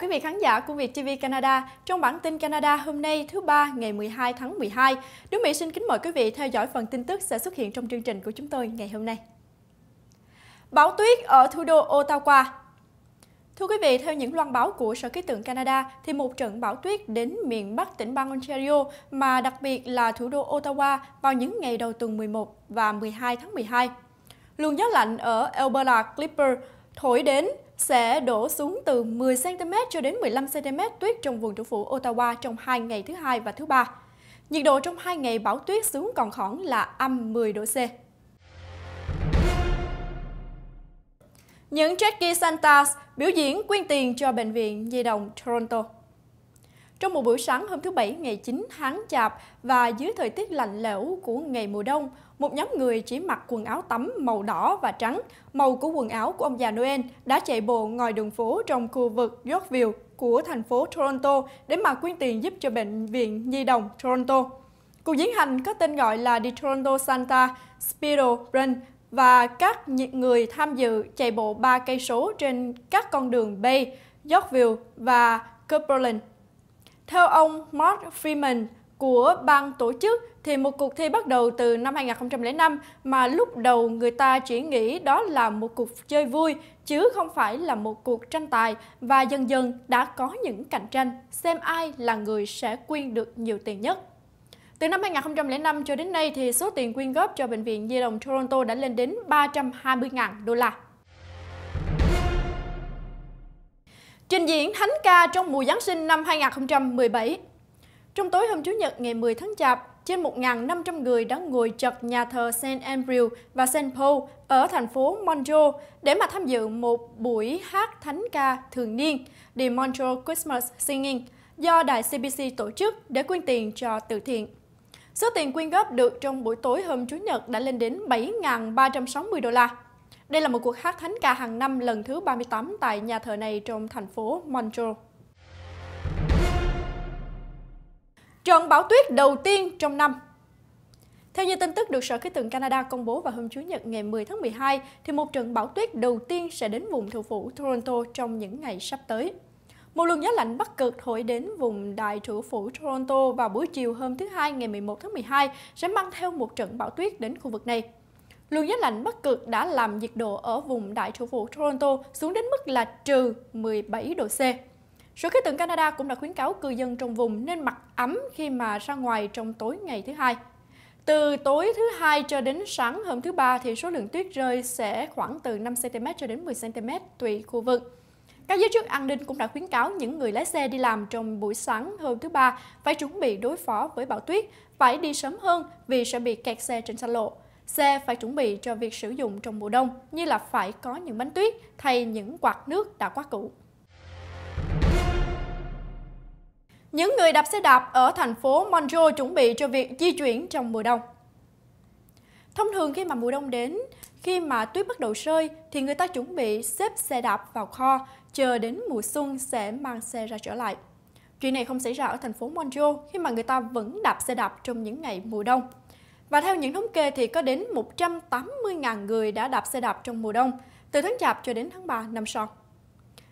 quý vị khán giả của Việt TV Canada. Trong bản tin Canada hôm nay thứ ba ngày 12 tháng 12, Đức Mỹ xin kính mời quý vị theo dõi phần tin tức sẽ xuất hiện trong chương trình của chúng tôi ngày hôm nay. Bão tuyết ở thủ đô Ottawa Thưa quý vị, theo những loan báo của Sở Khí tượng Canada, thì một trận bão tuyết đến miền Bắc tỉnh bang Ontario, mà đặc biệt là thủ đô Ottawa vào những ngày đầu tuần 11 và 12 tháng 12. Luồng gió lạnh ở Alberta Clipper thổi đến sẽ đổ xuống từ 10cm cho đến 15cm tuyết trong vùng thủ phủ Ottawa trong hai ngày thứ hai và thứ ba. Nhiệt độ trong hai ngày bão tuyết xuống còn khoảng là âm 10 độ C. Những Jackie Santas biểu diễn quyên tiền cho Bệnh viện Nhi đồng Toronto. Trong một buổi sáng hôm thứ Bảy ngày 9 tháng Chạp và dưới thời tiết lạnh lẽo của ngày mùa đông, một nhóm người chỉ mặc quần áo tắm màu đỏ và trắng, màu của quần áo của ông già Noel đã chạy bộ ngoài đường phố trong khu vực Yorkville của thành phố Toronto để mà quyên tiền giúp cho Bệnh viện Nhi đồng Toronto. Cuộc diễn hành có tên gọi là The Toronto Santa Spiral Run và các người tham dự chạy bộ 3 cây số trên các con đường Bay, Yorkville và Cumberland theo ông Mark Freeman của ban tổ chức thì một cuộc thi bắt đầu từ năm 2005 mà lúc đầu người ta chỉ nghĩ đó là một cuộc chơi vui chứ không phải là một cuộc tranh tài và dần dần đã có những cạnh tranh xem ai là người sẽ quyên được nhiều tiền nhất. Từ năm 2005 cho đến nay thì số tiền quyên góp cho Bệnh viện Nhi đồng Toronto đã lên đến 320.000 đô la. trình diễn thánh ca trong mùa Giáng sinh năm 2017. Trong tối hôm Chủ nhật ngày 10 tháng Chạp, trên 1.500 người đã ngồi chật nhà thờ St. Andrew và St. Paul ở thành phố Montreal để mà tham dự một buổi hát thánh ca thường niên The Montreal Christmas Singing do đài CBC tổ chức để quyên tiền cho từ thiện. Số tiền quyên góp được trong buổi tối hôm Chủ nhật đã lên đến 7.360 đô la. Đây là một cuộc hát thánh ca hàng năm lần thứ 38 tại nhà thờ này trong thành phố Montreal. Trận bão tuyết đầu tiên trong năm theo như tin tức được Sở Khí tượng Canada công bố vào hôm Chủ nhật ngày 10 tháng 12, thì một trận bão tuyết đầu tiên sẽ đến vùng thủ phủ Toronto trong những ngày sắp tới. Một luồng gió lạnh bắc cực thổi đến vùng đại thủ phủ Toronto vào buổi chiều hôm thứ Hai ngày 11 tháng 12 sẽ mang theo một trận bão tuyết đến khu vực này. Luồng gió lạnh bắc cực đã làm nhiệt độ ở vùng đại thủ phủ Toronto xuống đến mức là trừ 17 độ C. Sở khí tượng Canada cũng đã khuyến cáo cư dân trong vùng nên mặc ấm khi mà ra ngoài trong tối ngày thứ hai. Từ tối thứ hai cho đến sáng hôm thứ ba thì số lượng tuyết rơi sẽ khoảng từ 5 cm cho đến 10 cm tùy khu vực. Các giới chức an ninh cũng đã khuyến cáo những người lái xe đi làm trong buổi sáng hôm thứ ba phải chuẩn bị đối phó với bão tuyết, phải đi sớm hơn vì sẽ bị kẹt xe trên xa lộ xe Phải chuẩn bị cho việc sử dụng trong mùa đông như là phải có những bánh tuyết thay những quạt nước đã quá cũ. Những người đạp xe đạp ở thành phố Monroe chuẩn bị cho việc di chuyển trong mùa đông. Thông thường khi mà mùa đông đến, khi mà tuyết bắt đầu rơi thì người ta chuẩn bị xếp xe đạp vào kho, chờ đến mùa xuân sẽ mang xe ra trở lại. Chuyện này không xảy ra ở thành phố Monroe khi mà người ta vẫn đạp xe đạp trong những ngày mùa đông. Và theo những thống kê thì có đến 180.000 người đã đạp xe đạp trong mùa đông, từ tháng Chạp cho đến tháng 3 năm sau.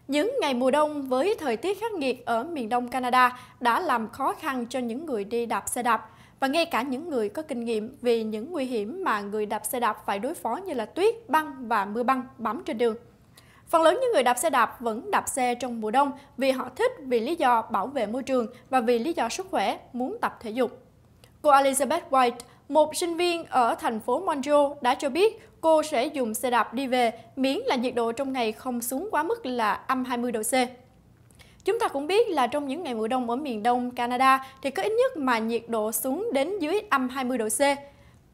Những ngày mùa đông với thời tiết khắc nghiệt ở miền đông Canada đã làm khó khăn cho những người đi đạp xe đạp và ngay cả những người có kinh nghiệm về những nguy hiểm mà người đạp xe đạp phải đối phó như là tuyết, băng và mưa băng bám trên đường. Phần lớn những người đạp xe đạp vẫn đạp xe trong mùa đông vì họ thích vì lý do bảo vệ môi trường và vì lý do sức khỏe, muốn tập thể dục. Cô Elizabeth White một sinh viên ở thành phố Montreal đã cho biết cô sẽ dùng xe đạp đi về miễn là nhiệt độ trong ngày không xuống quá mức là âm 20 độ C. Chúng ta cũng biết là trong những ngày mùa đông ở miền đông Canada thì có ít nhất mà nhiệt độ xuống đến dưới âm 20 độ C.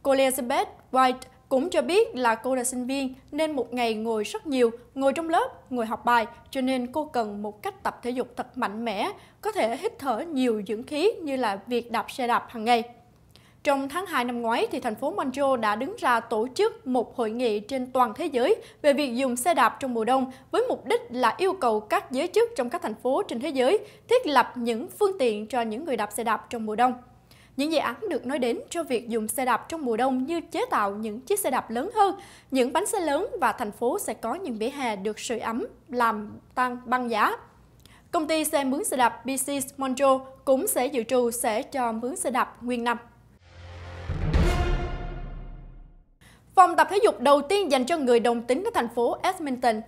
Cô Elizabeth White cũng cho biết là cô là sinh viên nên một ngày ngồi rất nhiều, ngồi trong lớp, ngồi học bài, cho nên cô cần một cách tập thể dục thật mạnh mẽ, có thể hít thở nhiều dưỡng khí như là việc đạp xe đạp hàng ngày. Trong tháng 2 năm ngoái, thì thành phố Montreal đã đứng ra tổ chức một hội nghị trên toàn thế giới về việc dùng xe đạp trong mùa đông với mục đích là yêu cầu các giới chức trong các thành phố trên thế giới thiết lập những phương tiện cho những người đạp xe đạp trong mùa đông. Những dự án được nói đến cho việc dùng xe đạp trong mùa đông như chế tạo những chiếc xe đạp lớn hơn, những bánh xe lớn và thành phố sẽ có những vỉa hè được sưởi ấm, làm tăng băng giá. Công ty xe mướn xe đạp BC Montreal cũng sẽ dự trù sẽ cho mướn xe đạp nguyên năm. Phòng tập thể dục đầu tiên dành cho người đồng tính ở thành phố Edmonton.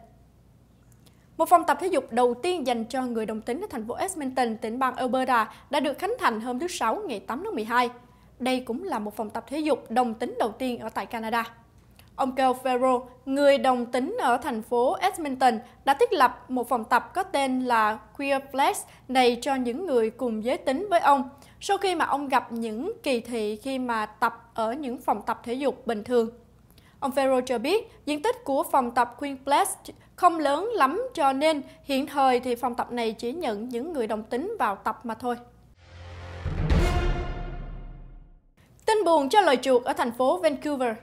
Một phòng tập thể dục đầu tiên dành cho người đồng tính ở thành phố Edmonton, tỉnh bang Alberta đã được khánh thành hôm thứ Sáu ngày 8 tháng 12. Đây cũng là một phòng tập thể dục đồng tính đầu tiên ở tại Canada. Ông Kel Ferro, người đồng tính ở thành phố Edmonton, đã thiết lập một phòng tập có tên là Queerplex này cho những người cùng giới tính với ông, sau khi mà ông gặp những kỳ thị khi mà tập ở những phòng tập thể dục bình thường. Ông Ferro cho biết, diện tích của phòng tập Queen Queenplex không lớn lắm cho nên hiện thời thì phòng tập này chỉ nhận những người đồng tính vào tập mà thôi. Tin buồn cho loài chuột ở thành phố Vancouver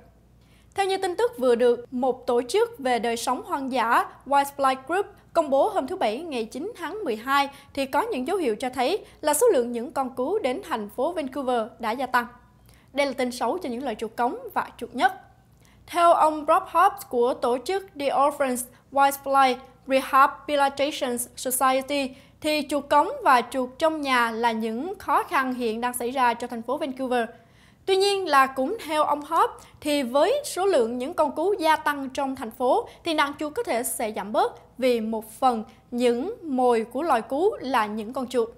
theo như tin tức vừa được một tổ chức về đời sống hoang dã Wildlife Group công bố hôm thứ Bảy ngày 9 tháng 12 thì có những dấu hiệu cho thấy là số lượng những con cú đến thành phố Vancouver đã gia tăng. Đây là tin xấu cho những loài chuột cống và chuột nhất. Theo ông Rob Hobbs của tổ chức The Orphans Wildlife Rehabilitation Society, thì chuột cống và chuột trong nhà là những khó khăn hiện đang xảy ra cho thành phố Vancouver. Tuy nhiên là cũng theo ông Hobbs thì với số lượng những con cú gia tăng trong thành phố thì nạn chuột có thể sẽ giảm bớt vì một phần những mồi của loài cú là những con chuột.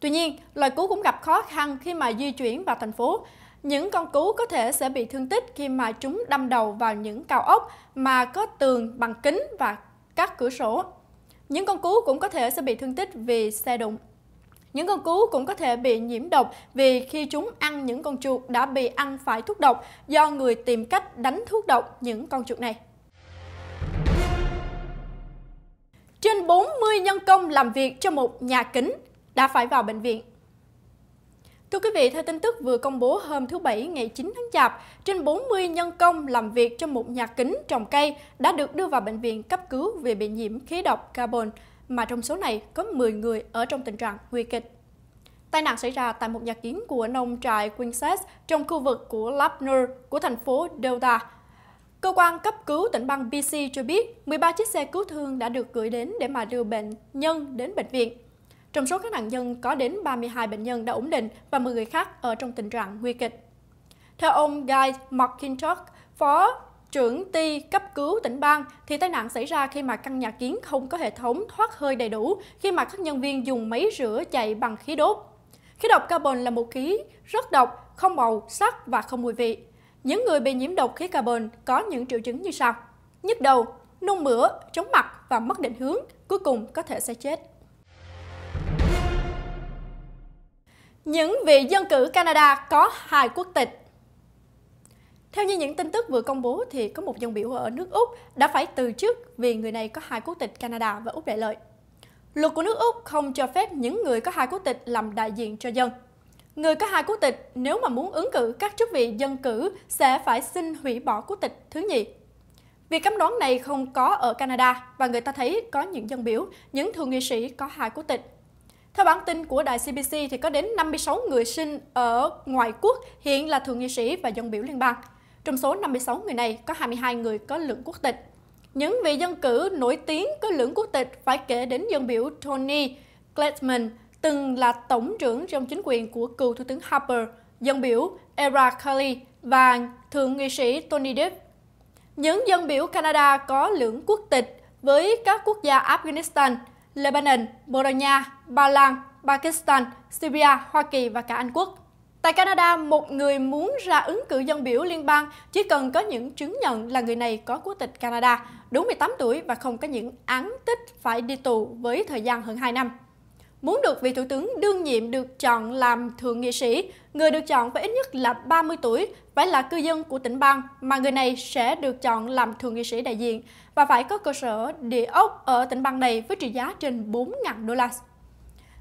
Tuy nhiên, loài cú cũng gặp khó khăn khi mà di chuyển vào thành phố những con cú có thể sẽ bị thương tích khi mà chúng đâm đầu vào những cao ốc mà có tường bằng kính và các cửa sổ. Những con cú cũng có thể sẽ bị thương tích vì xe đụng. Những con cú cũng có thể bị nhiễm độc vì khi chúng ăn những con chuột đã bị ăn phải thuốc độc do người tìm cách đánh thuốc độc những con chuột này. Trên 40 nhân công làm việc cho một nhà kính đã phải vào bệnh viện Thưa quý vị, theo tin tức vừa công bố hôm thứ Bảy ngày 9 tháng Chạp, trên 40 nhân công làm việc trong một nhà kính trồng cây đã được đưa vào bệnh viện cấp cứu vì bị nhiễm khí độc carbon, mà trong số này có 10 người ở trong tình trạng nguy kịch. Tai nạn xảy ra tại một nhà kính của nông trại Quinset trong khu vực của Lapner của thành phố Delta. Cơ quan cấp cứu tỉnh bang BC cho biết 13 chiếc xe cứu thương đã được gửi đến để mà đưa bệnh nhân đến bệnh viện. Trong số các nạn nhân có đến 32 bệnh nhân đã ổn định và 10 người khác ở trong tình trạng nguy kịch. Theo ông Guy McIntosh, Phó trưởng ty cấp cứu tỉnh bang thì tai nạn xảy ra khi mà căn nhà kiến không có hệ thống thoát hơi đầy đủ khi mà các nhân viên dùng máy rửa chạy bằng khí đốt. Khí độc carbon là một khí rất độc, không màu, sắc và không mùi vị. Những người bị nhiễm độc khí carbon có những triệu chứng như sau. Nhức đầu, nôn mửa, chóng mặt và mất định hướng, cuối cùng có thể sẽ chết. Những vị dân cử Canada có hai quốc tịch theo như những tin tức vừa công bố thì có một dân biểu ở nước Úc đã phải từ chức vì người này có hai quốc tịch Canada và Úc đại lợi. Luật của nước Úc không cho phép những người có hai quốc tịch làm đại diện cho dân. Người có hai quốc tịch nếu mà muốn ứng cử các chức vị dân cử sẽ phải xin hủy bỏ quốc tịch thứ nhì. Việc cấm đoán này không có ở Canada và người ta thấy có những dân biểu, những thượng nghị sĩ có hai quốc tịch theo bản tin của đài CBC, thì có đến 56 người sinh ở ngoại quốc hiện là thượng nghị sĩ và dân biểu liên bang. Trong số 56 người này, có 22 người có lượng quốc tịch. Những vị dân cử nổi tiếng có lượng quốc tịch phải kể đến dân biểu Tony Glassman, từng là tổng trưởng trong chính quyền của cựu Thủ tướng Harper, dân biểu Era Kelly và thượng nghị sĩ Tony Depp. Những dân biểu Canada có lượng quốc tịch với các quốc gia Afghanistan, Lebanon, Bologna, Ba Lan, Pakistan, Syria, Hoa Kỳ và cả Anh Quốc. Tại Canada, một người muốn ra ứng cử dân biểu liên bang chỉ cần có những chứng nhận là người này có quốc tịch Canada, đúng 18 tuổi và không có những án tích phải đi tù với thời gian hơn 2 năm. Muốn được vị thủ tướng đương nhiệm được chọn làm thượng nghị sĩ, người được chọn phải ít nhất là 30 tuổi, phải là cư dân của tỉnh bang mà người này sẽ được chọn làm thượng nghị sĩ đại diện và phải có cơ sở địa ốc ở tỉnh bang này với trị giá trên 4.000 đô la.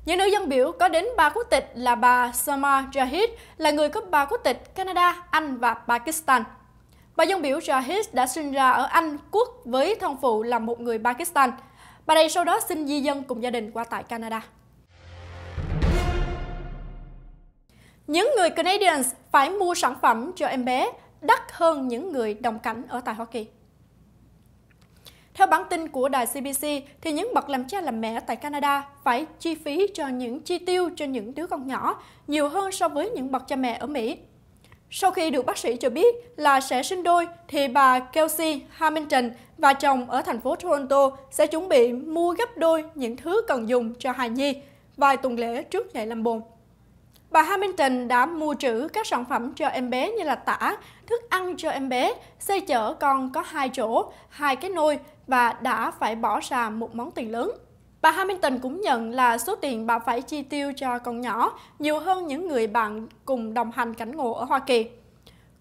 Những nữ dân biểu có đến ba quốc tịch là bà Sama Jahid là người có ba quốc tịch Canada, Anh và Pakistan. Bà dân biểu Jahid đã sinh ra ở Anh quốc với thân phụ là một người Pakistan. Bà đây sau đó xin di dân cùng gia đình qua tại Canada. Những người Canadians phải mua sản phẩm cho em bé đắt hơn những người đồng cảnh ở tại Hoa Kỳ. Theo bản tin của đài CBC, thì những bậc làm cha làm mẹ tại Canada phải chi phí cho những chi tiêu cho những đứa con nhỏ nhiều hơn so với những bậc cha mẹ ở Mỹ. Sau khi được bác sĩ cho biết là sẽ sinh đôi, thì bà Kelsey Hamilton và chồng ở thành phố Toronto sẽ chuẩn bị mua gấp đôi những thứ cần dùng cho hài nhi vài tuần lễ trước ngày làm bồn. Bà Hamilton đã mua trữ các sản phẩm cho em bé như là tả, thức ăn cho em bé, xe chở con có hai chỗ, hai cái nôi và đã phải bỏ ra một món tiền lớn. Bà Hamilton cũng nhận là số tiền bà phải chi tiêu cho con nhỏ nhiều hơn những người bạn cùng đồng hành cảnh ngộ ở Hoa Kỳ.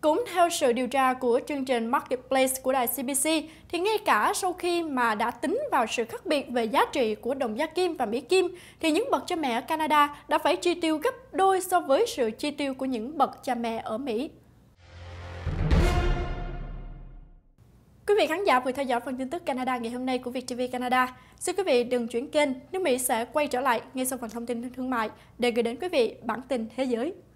Cũng theo sự điều tra của chương trình Marketplace của đài CBC, thì ngay cả sau khi mà đã tính vào sự khác biệt về giá trị của đồng giá kim và Mỹ kim, thì những bậc cha mẹ ở Canada đã phải chi tiêu gấp đôi so với sự chi tiêu của những bậc cha mẹ ở Mỹ. Quý vị khán giả vừa theo dõi phần tin tức Canada ngày hôm nay của VTV Canada. Xin quý vị đừng chuyển kênh, nước Mỹ sẽ quay trở lại ngay sau phần thông tin thương mại để gửi đến quý vị bản tin thế giới.